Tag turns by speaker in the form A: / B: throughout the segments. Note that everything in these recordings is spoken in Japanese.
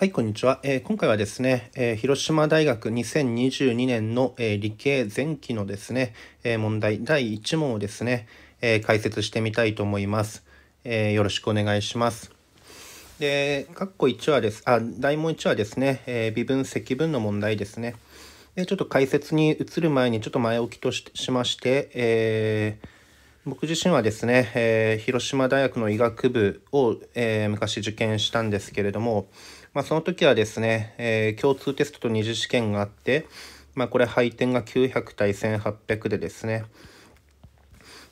A: はい、こんにちは。えー、今回はですね、えー、広島大学2022年の、えー、理系前期のですね、え問題第1問をですね、え解説してみたいと思います、えよろしくお願いします。で、括弧1はです、あ、題問1はですね、え微分積分の問題ですね。で、ちょっと解説に移る前にちょっと前置きとしまして、え僕自身はですね、え広島大学の医学部を、え昔受験したんですけれども、まあ、その時はですね、えー、共通テストと二次試験があって、まあ、これ配点が900対1800でですね、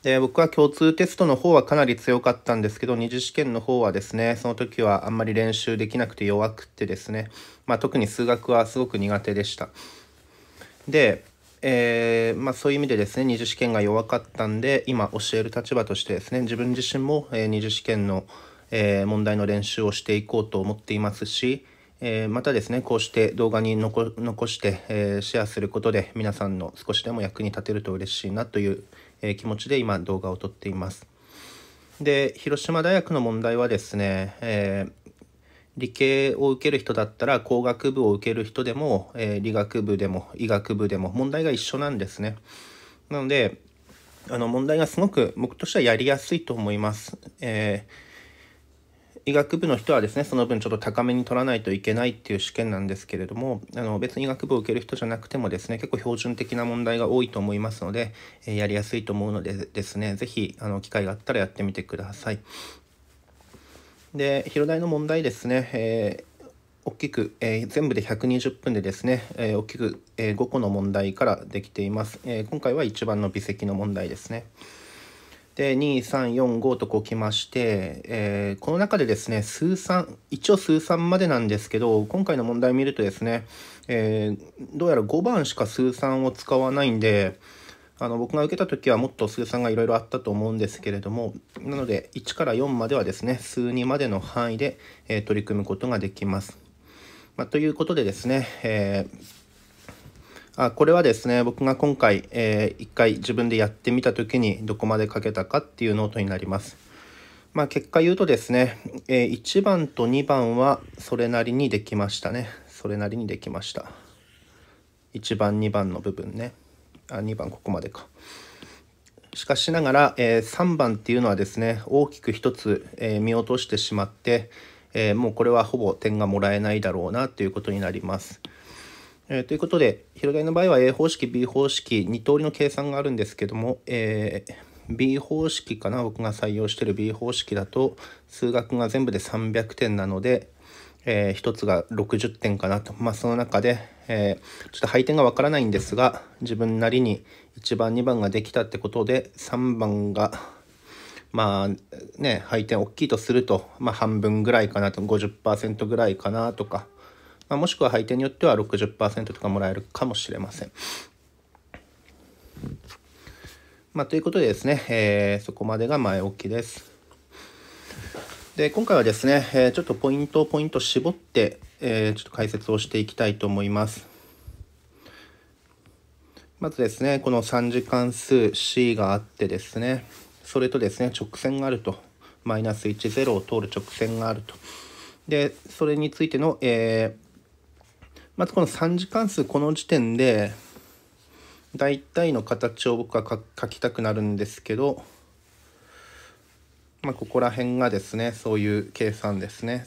A: で僕は共通テストの方はかなり強かったんですけど二次試験の方はですねその時はあんまり練習できなくて弱くてですね、まあ、特に数学はすごく苦手でしたで、えー、まあ、そういう意味でですね二次試験が弱かったんで今教える立場としてですね自分自身も、えー、二次試験の、えー、問題の練習をしていこうと思っていますし、えー、またですねこうして動画に残して、えー、シェアすることで皆さんの少しでも役に立てると嬉しいなという、え気持ちで今動画を撮っています。で広島大学の問題はですね、え理系を受ける人だったら工学部を受ける人でも、え理学部でも医学部でも問題が一緒なんですね。なのであの問題がすごく僕としてはやりやすいと思います。えー医学部の人はですね、その分ちょっと高めに取らないといけないっていう試験なんですけれども、あの別に医学部を受ける人じゃなくてもですね、結構標準的な問題が多いと思いますので、えやりやすいと思うのでですね、是非、あの、機会があったらやってみてください。で、広大の問題ですね、えー大きく、えー、全部で120分でですね、えー、大きく、えー、5個の問題からできています、え今回は1番の微積の問題ですね。で2345とこうきまして、えー、この中でですね数3一応数3までなんですけど今回の問題見るとですね、えー、どうやら5番しか数3を使わないんであの僕が受けた時はもっと数3がいろいろあったと思うんですけれどもなので1から4まではですね数2までの範囲で、えー、取り組むことができます。まあ、ということでですね、えーあこれはですね僕が今回、えー、一回自分でやってみた時にどこまで書けたかっていうノートになります。まあ、結果言うとですね、えー、1番と2番はそれなりにできましたねそれなりにできました1番2番の部分ねあ2番ここまでかしかしながら、えー、3番っていうのはですね大きく1つ、えー、見落としてしまって、えもうこれはほぼ点がもらえないだろうなということになります。えー、ということで、広大の場合は A 方式、B 方式、2通りの計算があるんですけども、えー、B 方式かな、僕が採用してる B 方式だと、数学が全部で300点なので、えー、1つが60点かなと、まあ、その中で、えー、ちょっと配点がわからないんですが、自分なりに1番、2番ができたってことで、3番が、まあね、配点大きいとすると、まあ、半分ぐらいかなと、50%ぐらいかなとか、まあ、もしくは配点によっては60%とかもらえるかもしれません。まあ、ということでですね、えー、そこまでが前置きです。で今回はですね、えー、ちょっとポイントをポイント絞って、えー、ちょっと解説をしていきたいと思います。まずですね、この3次関数 C があってですね、それとですね、直線があると、マイナス1、0を通る直線があると。で、それについての、えーまずこの3次関数この時点で大体の形を僕は書きたくなるんですけど、まあ、ここら辺がですねそういう計算ですね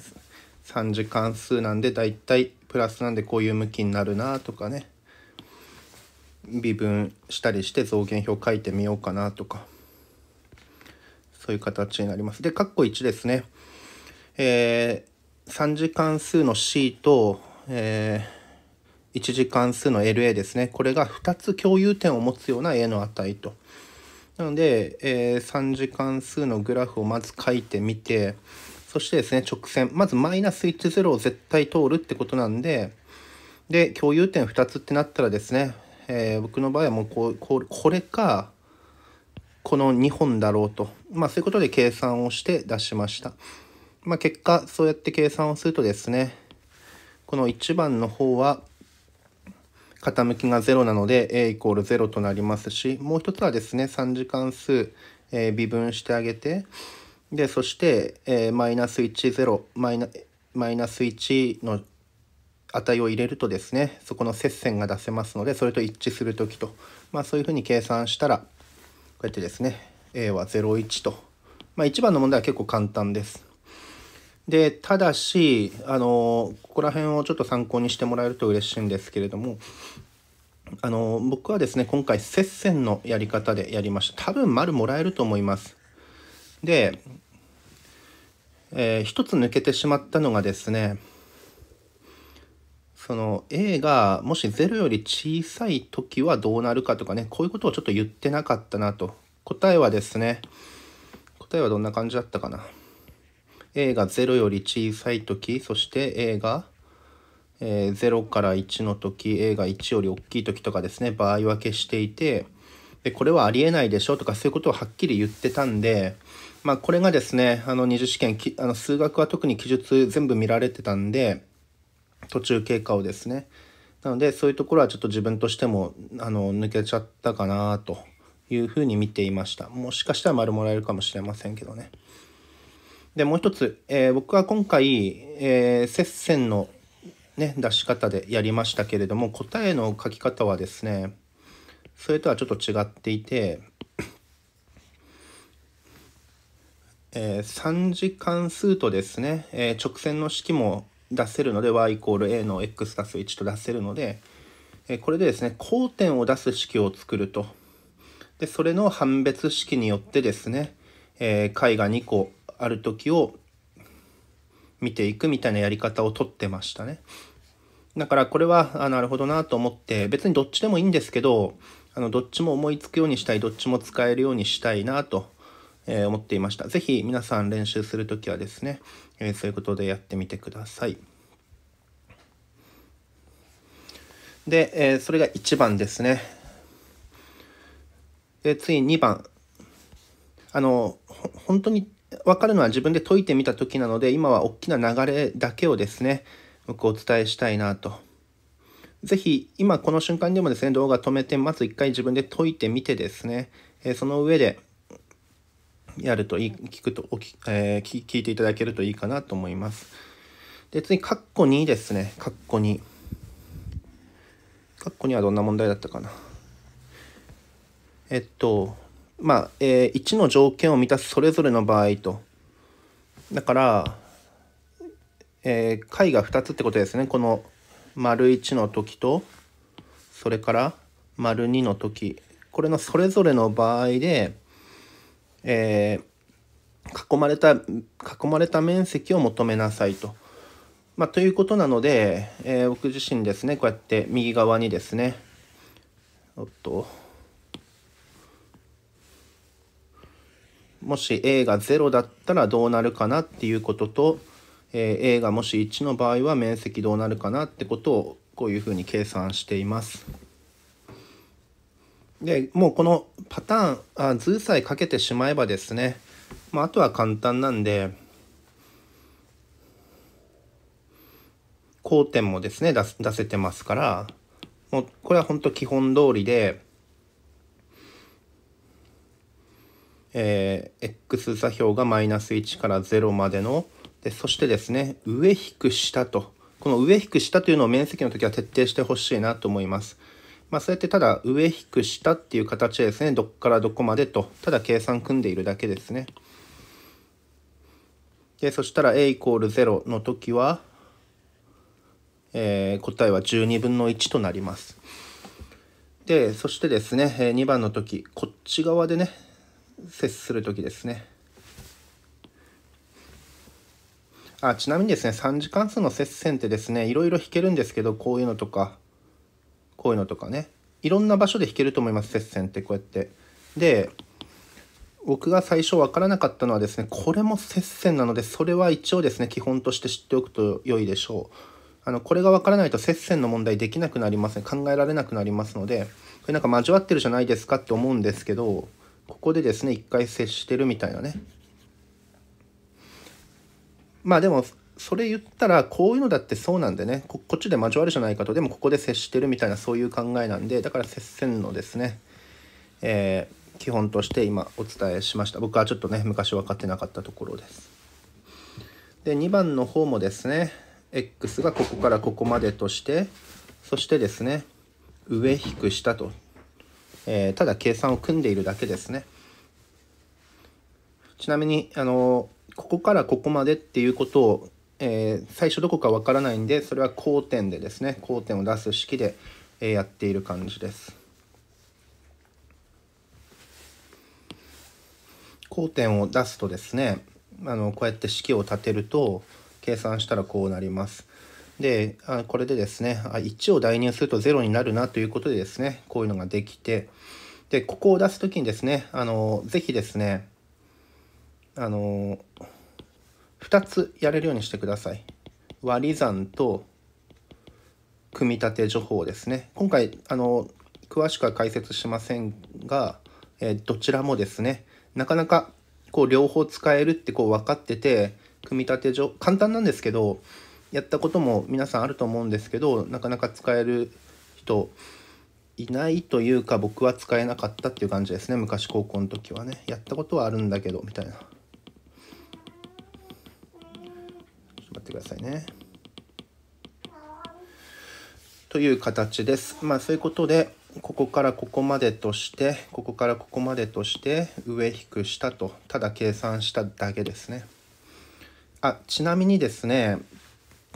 A: 3次関数なんで大体プラスなんでこういう向きになるなとかね微分したりして増減表書いてみようかなとかそういう形になります。で括弧1ですね。えー、3次関数の C と、えー一次関数の LA ですね。これが2つ共有点を持つような A の値と。なので、えー、3次関数のグラフをまず書いてみて、そしてですね、直線。まずマイナス1、0を絶対通るってことなんで、で、共有点2つってなったらですね、えー、僕の場合はもうこここれか、この2本だろうと。まあそういうことで計算をして出しました。まあ結果、そうやって計算をするとですね、この1番の方は傾きが0なので A イコール0となりますし、もう一つはですね、3次関数、えー、微分してあげて、で、そして、えー、マイナス1、0、マイナマイナス1の値を入れるとですね、そこの接線が出せますので、それと一致するときと、まあそういうふうに計算したら、こうやってですね、A は01と。まあ一番の問題は結構簡単です。でただしあのここら辺をちょっと参考にしてもらえると嬉しいんですけれどもあの僕はですね今回接戦のやり方でやりました多分丸もらえると思いますで、えー、一つ抜けてしまったのがですねその A がもし0より小さい時はどうなるかとかねこういうことをちょっと言ってなかったなと答えはですね答えはどんな感じだったかな a が0より小さい時そして a が、え0から1の時 a が1より大きい時とかですね場合分けしていてでこれはありえないでしょとかそういうことをはっきり言ってたんで、まあ、これがですねあの二次試験あの数学は特に記述全部見られてたんで途中経過をですねなのでそういうところはちょっと自分としてもあの抜けちゃったかなというふうに見ていましたもしかしたら丸もらえるかもしれませんけどね。で、もう一つ、えー、僕は今回、えー、接線の、ね、出し方でやりましたけれども、答えの書き方はですね、それとはちょっと違っていて、えー、3次関数とですね、えー、直線の式も出せるので y イコール a の x 足す1と出せるので、えー、これでですね交点を出す式を作るとでそれの判別式によってですね、えー、解が2個ある時を見ていくみたいなやり方をとってましたね。だからこれは、あなるほどなと思って、別にどっちでもいいんですけど、あの、どっちも思いつくようにしたい、どっちも使えるようにしたいなと、え思っていました。是非皆さん練習する時はですね、えそういうことでやってみてください。で、えそれが1番ですね。で、次に2番。あの、本当に分かるのは自分で解いてみた時なので今は大きな流れだけをですね僕お伝えしたいなと。是非今この瞬間でもですね動画止めてまず一回自分で解いてみてですね、えその上でやるといい聞くとおき、えー、聞いていただけるといいかなと思います。で次カッコ2ですねカッコ2。カッコ2はどんな問題だったかな。えっとまあ、えー、1の条件を満たすそれぞれの場合と。だから、えー、解が2つってことですね。この丸1の時と、それから丸2の時。これのそれぞれの場合で、えー、囲まれた、囲まれた面積を求めなさいと。まあ、ということなので、えー、僕自身ですね、こうやって右側にですね、おっと、もし A が0だったらどうなるかなっていうことと、え A がもし1の場合は面積どうなるかなってことをこういうふうに計算しています。でもうこのパターンあ図さえかけてしまえばですね、まあ、あとは簡単なんで交点もですね出せてますからもうこれは本当基本通りで。えー、x 座標がマイナス1から0までのでそしてですね上引く下とこの上引く下というのを面積の時は徹底してほしいなと思います。まあ、そうやってただ上引く下っていう形でですねどこからどこまでとただ計算組んでいるだけですね。でそしたら a イコール0の時は、えー、答えは12分の1となります。でそしてですね2番の時こっち側でね接する時ですね。あちなみにですね3次関数の接線ってですねいろいろ弾けるんですけどこういうのとかこういうのとかねいろんな場所で弾けると思います接線ってこうやって。で僕が最初分からなかったのはですねこれも接線なのでそれは一応ですね基本として知っておくと良いでしょう。あのこれが分からないと接線の問題できなくなりますね考えられなくなりますのでこれなんか交わってるじゃないですかって思うんですけどここでですね一回接してるみたいなねまあでもそれ言ったらこういうのだってそうなんでねこっちで交わるじゃないかとでもここで接してるみたいなそういう考えなんでだから接戦のですね、えー、基本として今お伝えしました僕はちょっとね昔分かってなかったところですで2番の方もですね x がここからここまでとしてそしてですね上引く下とえー、ただ計算を組んでいるだけですね。ちなみに、あのここからここまでっていうことを、えー、最初どこかわからないんで、それは交点でですね、交点を出す式で、えー、やっている感じです。交点を出すとですね、あのこうやって式を立てると計算したらこうなります。であこれでですね1を代入すると0になるなということでですねこういうのができてでここを出す時にですねあのぜひですねあの2つやれるようにしてください割り算と組み立て情報ですね今回あの詳しくは解説しませんが、えどちらもですねなかなかこう両方使えるってこう分かってて組み立て上簡単なんですけどやったことも皆さんあると思うんですけどなかなか使える人いないというか僕は使えなかったっていう感じですね昔高校の時はねやったことはあるんだけどみたいなちょっと待ってくださいねという形ですまあそういうことでここからここまでとしてここからここまでとして上引く下とただ計算しただけですねあちなみにですね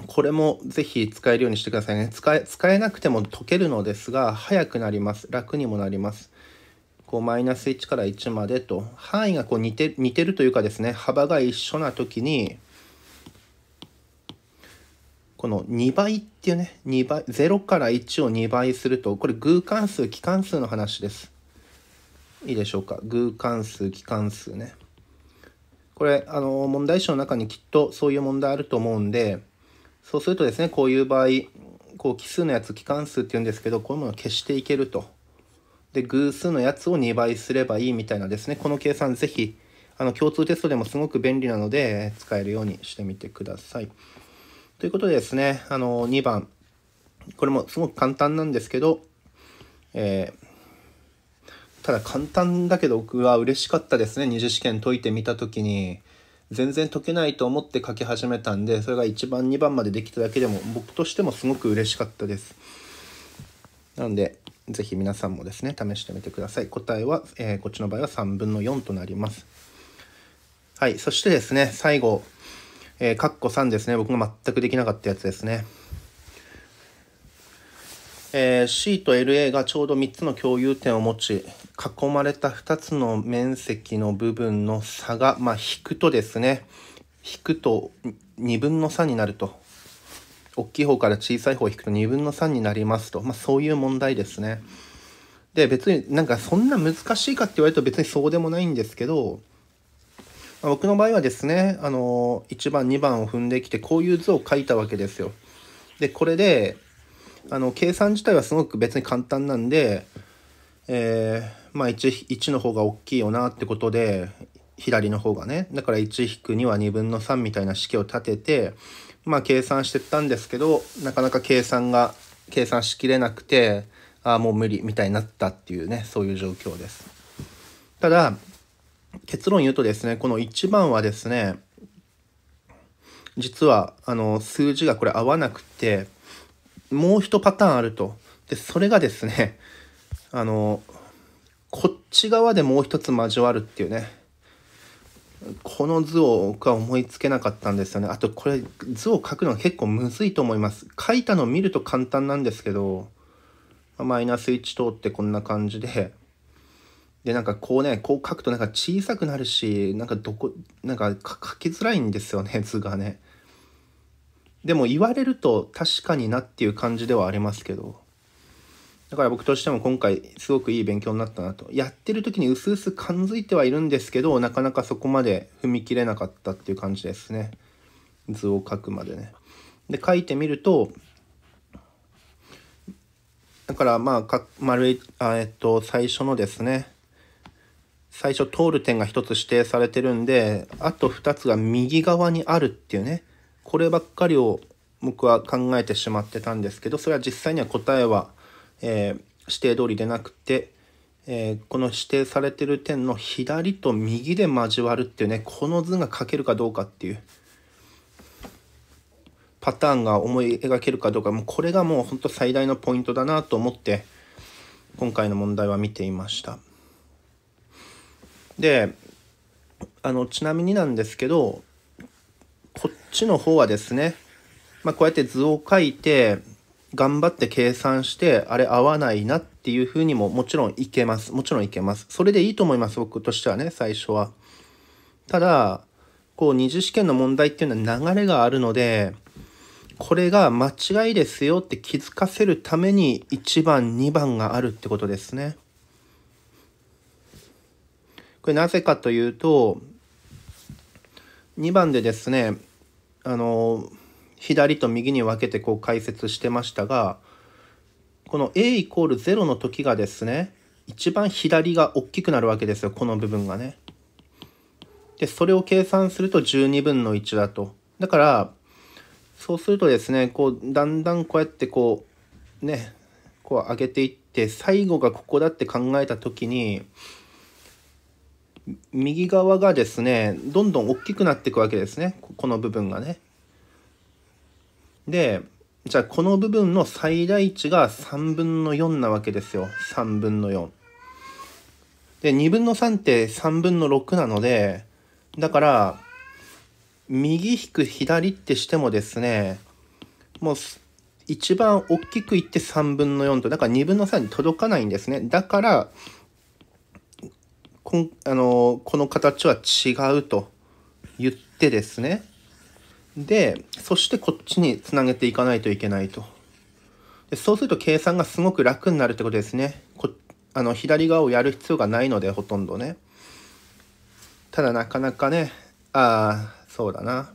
A: これもぜひ使えるようにしてくださいね使え。使えなくても解けるのですが、早くなります。楽にもなります。こう、マイナス1から1までと、範囲がこう似て似てるというかですね、幅が一緒な時に、この2倍っていうね、2倍、0から1を2倍すると、これ偶関数、奇関数の話です。いいでしょうか。偶関数、奇関数ね。これ、あの、問題集の中にきっとそういう問題あると思うんで、そうするとですねこういう場合こう奇数のやつ期間数っていうんですけどこういうものを消していけるとで偶数のやつを2倍すればいいみたいなですねこの計算是非あの共通テストでもすごく便利なので使えるようにしてみてください。ということでですねあの2番これもすごく簡単なんですけど、えー、ただ簡単だけど僕は嬉しかったですね二次試験解いてみた時に。全然解けないと思って書き始めたんでそれが1番2番までできただけでも僕としてもすごく嬉しかったですなので是非皆さんもですね試してみてください答えは、えー、こっちの場合は3分の4となりますはいそしてですね最後えー、カッコ3ですね僕が全くできなかったやつですねえー、C と LA がちょうど3つの共有点を持ち囲まれた2つの面積の部分の差が、まあ、引くとですね引くと2分の3になると大きい方から小さい方を引くと2分の3になりますと、まあ、そういう問題ですね。で別になんかそんな難しいかって言われると別にそうでもないんですけど、まあ、僕の場合はですねあの1番2番を踏んできてこういう図を書いたわけですよ。でこれであの計算自体はすごく別に簡単なんで、えー、まあ 1, 1の方が大きいよなってことで左の方がねだから1-2は2分の3みたいな式を立ててまあ計算してったんですけどなかなか計算が計算しきれなくてああもう無理みたいになったっていうねそういう状況です。ただ結論言うとですねこの1番はですね実はあの数字がこれ合わなくてもう一パターンあると。で、それがですね、あの、こっち側でもう一つ交わるっていうね。この図を僕は思いつけなかったんですよね。あとこれ図を書くのは結構むずいと思います。書いたのを見ると簡単なんですけど、マイナス1通ってこんな感じで、でなんかこうね、こう書くとなんか小さくなるし、なんかどこ、なんか書きづらいんですよね、図がね。でも言われると確かになっていう感じではありますけどだから僕としても今回すごくいい勉強になったなとやってる時にうすうす感づいてはいるんですけどなかなかそこまで踏み切れなかったっていう感じですね図を書くまでねで書いてみるとだからまあか丸あえっと最初のですね最初通る点が1つ指定されてるんであと2つが右側にあるっていうねこればっかりを僕は考えてしまってたんですけどそれは実際には答えは、えー、指定通りでなくて、えー、この指定されてる点の左と右で交わるっていうねこの図が書けるかどうかっていうパターンが思い描けるかどうかもうこれがもうほんと最大のポイントだなと思って今回の問題は見ていました。であのちなみになんですけどちの方はですね、まあ、こうやって図を書いて、頑張って計算して、あれ合わないなっていうふうにももちろんいけます。もちろんいけます。それでいいと思います、僕としてはね、最初は。ただ、こう二次試験の問題っていうのは流れがあるので、これが間違いですよって気づかせるために1番2番があるってことですね。これなぜかというと2番でですねあの左と右に分けてこう解説してましたがこの a イコール0の時がですね一番左が大きくなるわけですよこの部分がね。でそれを計算すると12分の1だと。だからそうするとですねこうだんだんこうやってこうねこう上げていって最後がここだって考えた時に右側がですねどんどん大きくなっていくわけですねこの部分がね。でじゃあこの部分の最大値が3分の4なわけですよ3分の4。で2分の3って3分の6なのでだから右引く左ってしてもですねもう一番大きくいって3分の4とだから2分の3に届かないんですねだからこんあのこの形は違うと言ってですねでそしてこっちにつなげていかないといけないとでそうすると計算がすごく楽になるってことですねこあの左側をやる必要がないのでほとんどねただなかなかねああそうだな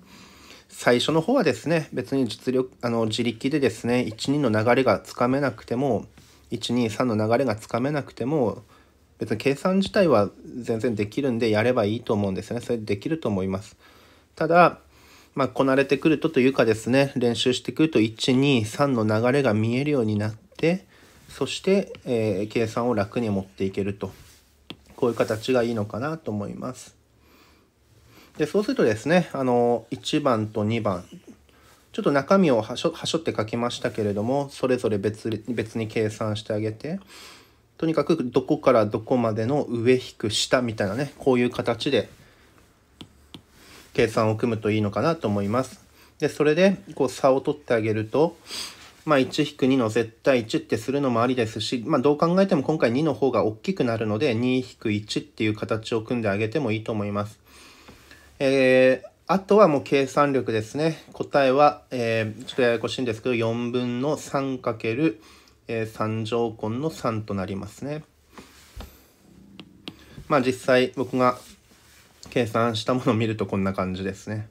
A: 最初の方はですね別に実力あの自力でですね12の流れがつかめなくても123の流れがつかめなくても別に計算自体は全然できるんでやればいいと思うんですね。それできると思います。ただ、まあ、こなれてくるとというかですね、練習してくると1、2、3の流れが見えるようになって、そして、えー、計算を楽に持っていけると。こういう形がいいのかなと思います。で、そうするとですね、あの、1番と2番、ちょっと中身をはしょって書きましたけれども、それぞれ別別に計算してあげて、とにかくどこからどこまでの上引く下みたいなね、こういう形で計算を組むといいのかなと思います。で、それでこう差を取ってあげると、まあ、1-2の絶対1ってするのもありですし、まあ、どう考えても今回2の方が大きくなるので、2-1っていう形を組んであげてもいいと思います。えー、あとはもう計算力ですね。答えは、えー、ちょっとややこしいんですけど、4分の 3× えー、三条根の3となりますね。まあ実際僕が計算したものを見るとこんな感じですね。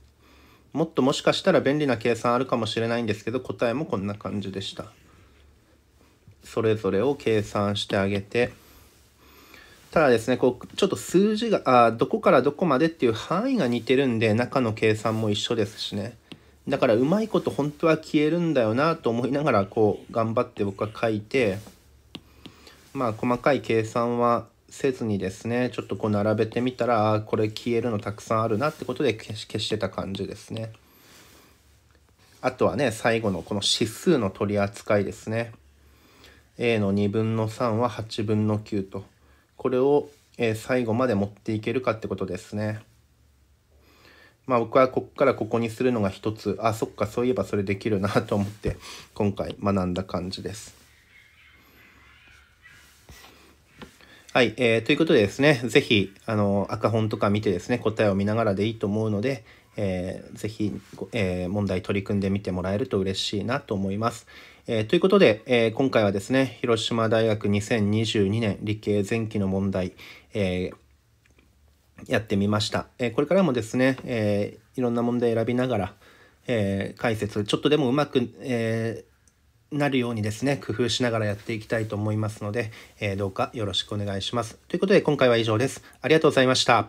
A: もっともしかしたら便利な計算あるかもしれないんですけど答えもこんな感じでした。それぞれを計算してあげてただですねこうちょっと数字があどこからどこまでっていう範囲が似てるんで中の計算も一緒ですしねだからうまいこと本当は消えるんだよなと思いながらこう頑張って僕は書いてまあ細かい計算はせずにですねちょっとこう並べてみたらあこれ消えるのたくさんあるなってことで消してた感じですねあとはね最後のこの指数の取り扱いですね A の2分の3は8分の9とこれを最後まで持っていけるかってことですね。まあ僕はここからここにするのが一つ、あ、そっか、そういえばそれできるなと思って、今回学んだ感じです。はい、えー、ということでですね、ぜひ、あの、赤本とか見てですね、答えを見ながらでいいと思うので、えー、ぜひ、えー、問題取り組んでみてもらえると嬉しいなと思います。えー、ということで、えー、今回はですね、広島大学2022年理系前期の問題、えー、やってみました。えこれからもですね、えいろんな問題選びながら、え解説、ちょっとでもうまく、えなるようにですね、工夫しながらやっていきたいと思いますので、えどうかよろしくお願いします。ということで今回は以上です。ありがとうございました。